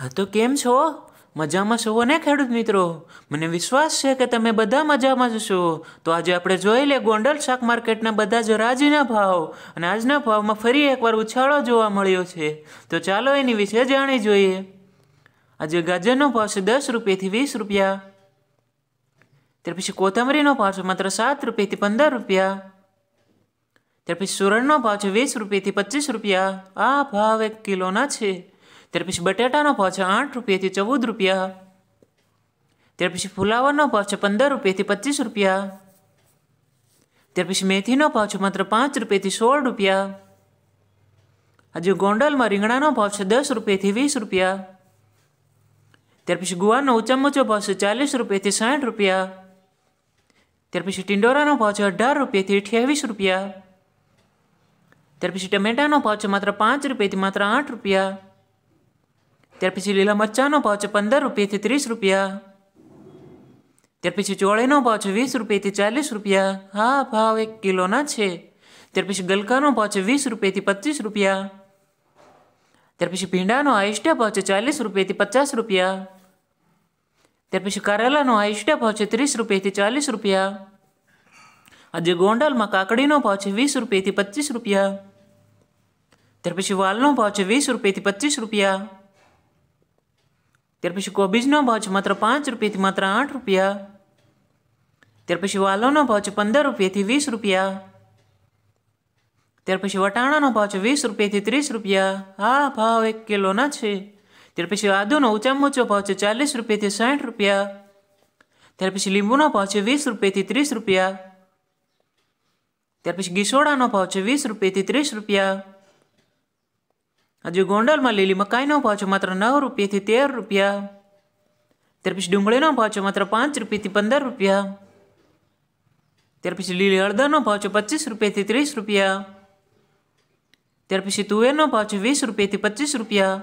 હા તો કેમ છો મજામાં છો ને ખેડૂત મિત્રો મને વિશ્વાસ છે કે તમે બધા મજામાં જશો તો આજે આપણે જોઈ લે ગોંડલ શાક માર્કેટના બધા જ રાજના ભાવ અને આજના ભાવમાં ફરી એકવાર ઉછાળો જોવા મળ્યો છે તો ચાલો એની વિશે જાણી જોઈએ આજે ગાજરનો ભાવ છે દસ રૂપિયાથી વીસ રૂપિયા ત્યાર પછી કોથમરીનો ભાવ છે માત્ર સાત રૂપિયાથી પંદર રૂપિયા ત્યાર પછી સુરણનો ભાવ છે વીસ રૂપિયાથી પચીસ રૂપિયા આ ભાવ એક કિલોના છે ત્યાર પછી બટાટાનો ભાવ છે આઠ રૂપિયાથી ચૌદ રૂપિયા ત્યાર પછી ફુલાવરનો ભાવ છે પંદર રૂપિયાથી પચીસ રૂપિયા ત્યાર પછી મેથીનો ભાવ છે માત્ર પાંચ રૂપિયાથી સોળ રૂપિયા હજુ ગોંડલમાં રીંગણાનો ભાવ છે દસ રૂપિયાથી વીસ રૂપિયા ત્યાર પછી ગુવાનો ઊંચામાં ભાવ છે ચાલીસ રૂપિયાથી સાઠ રૂપિયા ત્યાર પછી ટિંડોરાનો ભાવ છે અઢાર રૂપિયાથી અઠ્યાવીસ રૂપિયા ત્યાર પછી ટમેટાનો ભાવ છે માત્ર પાંચ રૂપિયાથી માત્ર આઠ રૂપિયા ત્યાર પછી લીલા મરચાંનો ભાવ છે પંદર રૂપિયાથી ત્રીસ રૂપિયા ત્યાર પછી ચોળીનો ભાવ છે વીસ રૂપિયાથી ચાલીસ રૂપિયા હા ભાવ એક કિલોના છે ત્યાર પછી ગલકાનો ભાવ છે વીસ રૂપિયાથી પચીસ રૂપિયા ત્યાર પછી ભીંડાનો આઈષ્ટા ભાવ છે ચાલીસ રૂપિયાથી પચાસ રૂપિયા ત્યાર પછી કારેલાનો આઈષ્ટા ભાવ છે ત્રીસ રૂપિયાથી ચાલીસ રૂપિયા આજે ગોંડલમાં કાકડીનો ભાવ છે વીસ રૂપિયાથી પચીસ રૂપિયા ત્યાર પછી વાલનો ભાવ છે વીસ રૂપિયાથી પચીસ રૂપિયા τερπησικού αμβίζνων μπορεί μόνο 5 ρυπίτη μόνο 8 ρυπία, τερπησιού 15 20 ρυπία, 20 30 α απανοικ κελώναςε, τερπησιού αδούνου υψημμούςο μπορεί 40 ρυπίτη 50 ρυπία, τερπησιού λιμπούνων μπορεί 20 30 ρυπία, આજે ગોંડલમાં લીલી મકાઈનો ભાવ છે માત્ર નવ રૂપિયાથી તેર રૂપિયા ત્યાર પછી ડુંગળીનો ભાવ છે માત્ર પાંચ રૂપિયાથી પંદર રૂપિયા ત્યાર પછી લીલી અડદાનો ભાવ છે પચીસ રૂપિયાથી ત્રીસ રૂપિયા ત્યાર પછી તુવેરનો ભાવ છે વીસ રૂપિયાથી પચીસ રૂપિયા